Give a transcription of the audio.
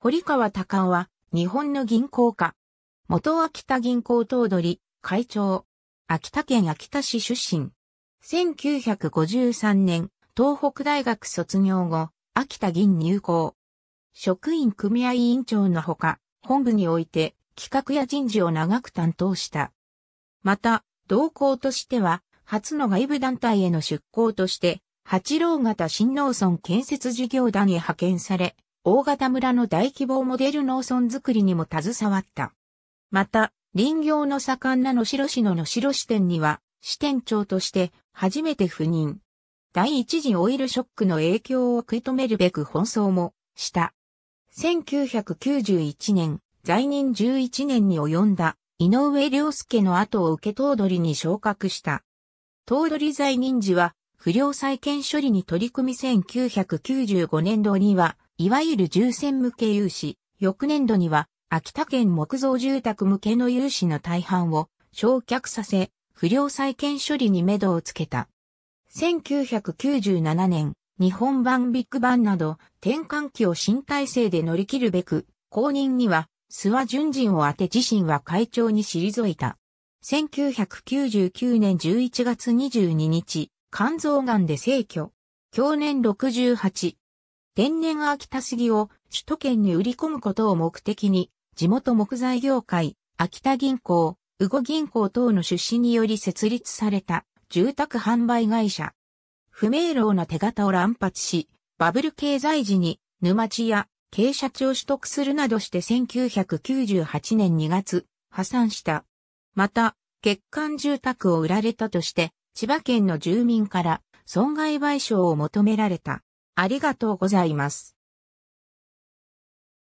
堀川隆夫は、日本の銀行家。元秋田銀行頭取、会長。秋田県秋田市出身。1953年、東北大学卒業後、秋田銀入行。職員組合委員長のほか、本部において企画や人事を長く担当した。また、同行としては、初の外部団体への出向として、八郎型新農村建設事業団へ派遣され、大型村の大規模モデル農村づくりにも携わった。また、林業の盛んな野城市の野城支店には、支店長として初めて赴任。第一次オイルショックの影響を食い止めるべく奔走もした。1991年、在任11年に及んだ井上良介の後を受け頭取に昇格した。頭取在任時は不良債権処理に取り組み1995年度にはいわゆる重戦向け融資、翌年度には、秋田県木造住宅向けの融資の大半を焼却させ、不良再建処理に目処をつけた。1997年、日本版ビッグバンなど転換期を新体制で乗り切るべく、公認には諏訪順人を当て自身は会長に退いた。1999年11月22日、肝臓癌で逝去。去年68、天然秋田杉を首都圏に売り込むことを目的に、地元木材業界、秋田銀行、宇後銀行等の出資により設立された住宅販売会社。不明朗な手形を乱発し、バブル経済時に沼地や傾斜地を取得するなどして1998年2月破産した。また、欠陥住宅を売られたとして、千葉県の住民から損害賠償を求められた。ありがとうございます。